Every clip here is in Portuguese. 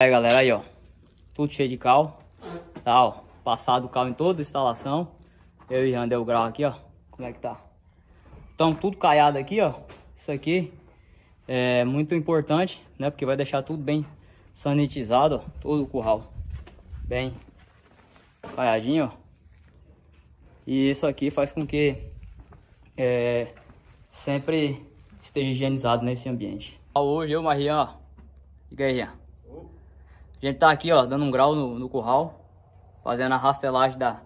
Aí é, galera, aí ó, tudo cheio de cal, tá ó, passado o cal em toda a instalação, eu e o Grau aqui ó, como é que tá? Então tudo caiado aqui ó, isso aqui é muito importante, né, porque vai deixar tudo bem sanitizado, ó, todo o curral, bem caiadinho ó, e isso aqui faz com que é, sempre esteja higienizado nesse ambiente. Tá, hoje eu, Marian, ó, fica aí, Rian. A gente tá aqui, ó, dando um grau no, no curral, fazendo a rastelagem da,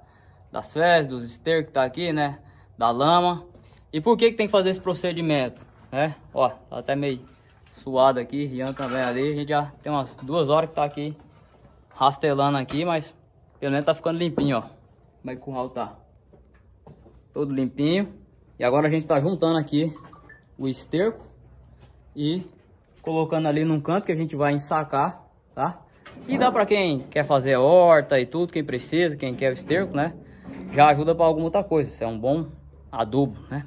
das fezes, dos estercos que tá aqui, né? Da lama. E por que que tem que fazer esse procedimento, né? Ó, tá até meio suado aqui, Rian também ali. A gente já tem umas duas horas que tá aqui rastelando aqui, mas pelo menos tá ficando limpinho, ó. Como é que o curral tá? Todo limpinho. E agora a gente tá juntando aqui o esterco e colocando ali num canto que a gente vai ensacar, tá? E dá para quem quer fazer horta e tudo, quem precisa, quem quer o esterco, né? Já ajuda para alguma outra coisa. Isso é um bom adubo, né?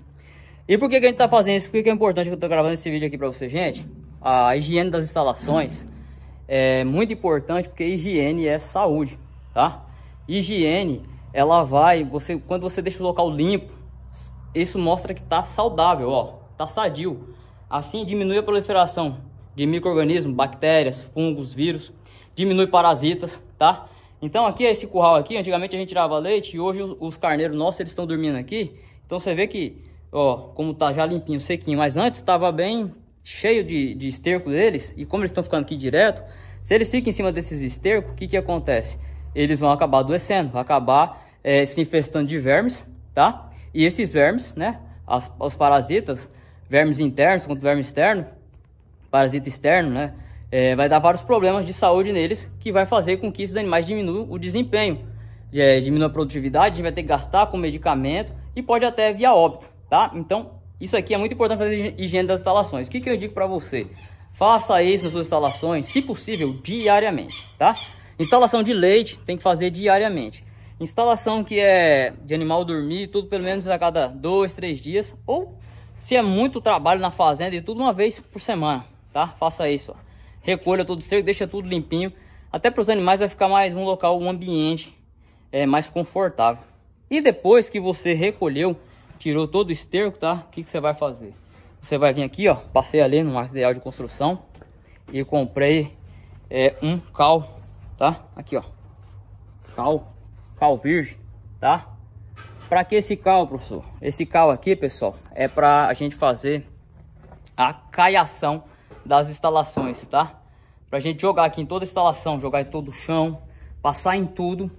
E por que, que a gente tá fazendo isso? Por que, que é importante que eu tô gravando esse vídeo aqui para você, gente? A higiene das instalações é muito importante porque higiene é saúde, tá? Higiene, ela vai, você quando você deixa o local limpo, isso mostra que tá saudável, ó, tá sadio. Assim diminui a proliferação de micro-organismos, bactérias, fungos, vírus diminui parasitas, tá? Então aqui é esse curral aqui, antigamente a gente tirava leite e hoje os, os carneiros nossos eles estão dormindo aqui. Então você vê que, ó, como tá já limpinho, sequinho, mas antes estava bem cheio de, de esterco deles e como eles estão ficando aqui direto, se eles ficam em cima desses estercos, o que que acontece? Eles vão acabar adoecendo, vão acabar é, se infestando de vermes, tá? E esses vermes, né, as, os parasitas, vermes internos contra verme externo, parasita externo, né, é, vai dar vários problemas de saúde neles, que vai fazer com que esses animais diminuam o desempenho, é, diminua a produtividade, a gente vai ter que gastar com medicamento e pode até via óbito, tá? Então, isso aqui é muito importante fazer higiene das instalações. O que, que eu digo para você? Faça isso nas suas instalações, se possível, diariamente, tá? Instalação de leite tem que fazer diariamente. Instalação que é de animal dormir, tudo pelo menos a cada dois, três dias. Ou se é muito trabalho na fazenda e tudo uma vez por semana, tá? Faça isso, ó recolha todo o seu deixa tudo limpinho. Até para os animais vai ficar mais um local, um ambiente é, mais confortável. E depois que você recolheu, tirou todo o esterco, tá? O que, que você vai fazer? Você vai vir aqui, ó, passei ali no material de construção e comprei é, um cal, tá? Aqui, ó, cal, cal virgem, tá? Para que esse cal, professor? Esse cal aqui, pessoal, é para a gente fazer a caiação das instalações, tá? Pra gente jogar aqui em toda instalação, jogar em todo o chão, passar em tudo.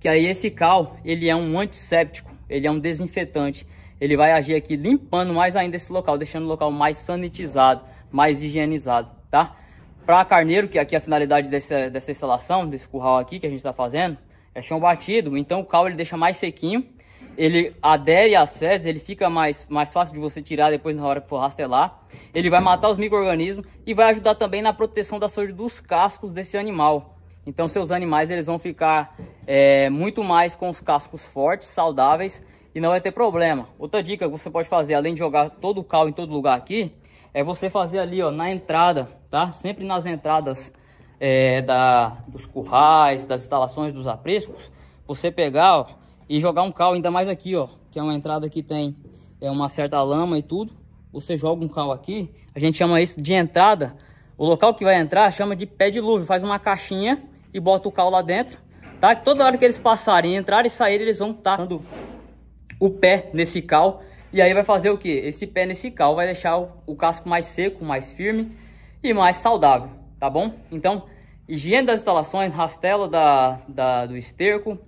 Que aí esse cal, ele é um antisséptico, ele é um desinfetante. Ele vai agir aqui limpando mais ainda esse local, deixando o local mais sanitizado, mais higienizado, tá? Para carneiro, que aqui é a finalidade dessa, dessa instalação, desse curral aqui que a gente está fazendo, é chão batido, então o cal ele deixa mais sequinho ele adere às fezes, ele fica mais, mais fácil de você tirar depois na hora que for rastelar. Ele vai matar os micro-organismos e vai ajudar também na proteção da saúde dos cascos desse animal. Então seus animais eles vão ficar é, muito mais com os cascos fortes, saudáveis e não vai ter problema. Outra dica que você pode fazer, além de jogar todo o cal em todo lugar aqui, é você fazer ali ó, na entrada, tá? Sempre nas entradas é, da, dos currais, das instalações, dos apriscos, você pegar ó, e jogar um cal, ainda mais aqui, ó, que é uma entrada que tem é, uma certa lama e tudo, você joga um cal aqui, a gente chama isso de entrada, o local que vai entrar chama de pé de luva, faz uma caixinha e bota o cal lá dentro, tá? Toda hora que eles passarem, entrar e sair eles vão estar dando o pé nesse cal, e aí vai fazer o que? Esse pé nesse cal vai deixar o, o casco mais seco, mais firme e mais saudável, tá bom? Então, higiene das instalações, rastela da, da, do esterco,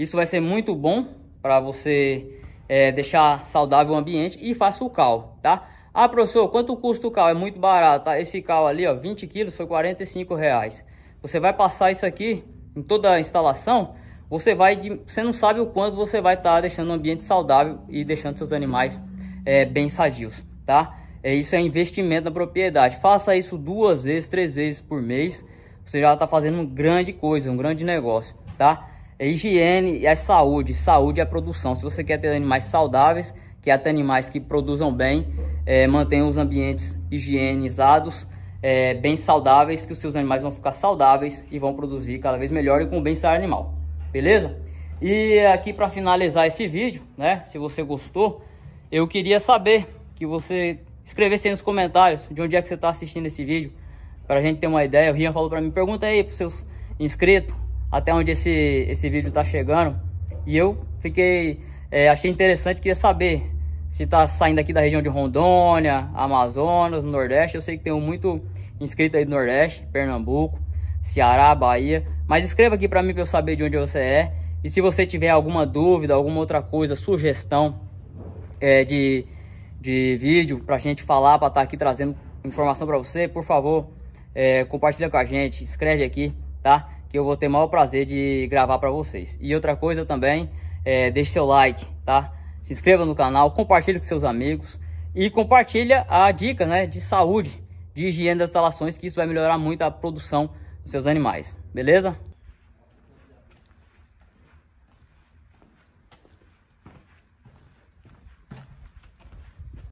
isso vai ser muito bom para você é, deixar saudável o ambiente e faça o cal, tá? Ah, professor, quanto custa o cal? É muito barato, tá? Esse cal ali, ó, 20 quilos foi 45 reais. Você vai passar isso aqui em toda a instalação, você vai, de, você não sabe o quanto você vai estar tá deixando o ambiente saudável e deixando seus animais é, bem sadios, tá? É, isso é investimento na propriedade. Faça isso duas vezes, três vezes por mês. Você já está fazendo uma grande coisa, um grande negócio, tá? é higiene e saúde. Saúde é produção. Se você quer ter animais saudáveis, quer ter animais que produzam bem, é, mantenha os ambientes higienizados, é, bem saudáveis, que os seus animais vão ficar saudáveis e vão produzir cada vez melhor e com bem-estar animal. Beleza? E aqui para finalizar esse vídeo, né? Se você gostou, eu queria saber que você escrevesse aí nos comentários de onde é que você está assistindo esse vídeo, para a gente ter uma ideia. O Rian falou para mim, pergunta aí para seus inscritos, até onde esse, esse vídeo tá chegando. E eu fiquei, é, achei interessante, queria saber se tá saindo aqui da região de Rondônia, Amazonas, Nordeste. Eu sei que tem muito inscrito aí do Nordeste, Pernambuco, Ceará, Bahia. Mas escreva aqui para mim para eu saber de onde você é. E se você tiver alguma dúvida, alguma outra coisa, sugestão é, de, de vídeo para a gente falar, para estar tá aqui trazendo informação para você, por favor, é, compartilha com a gente, escreve aqui, tá? que eu vou ter o maior prazer de gravar para vocês. E outra coisa também, é, deixe seu like, tá? Se inscreva no canal, compartilhe com seus amigos e compartilha a dica né, de saúde, de higiene das instalações, que isso vai melhorar muito a produção dos seus animais. Beleza?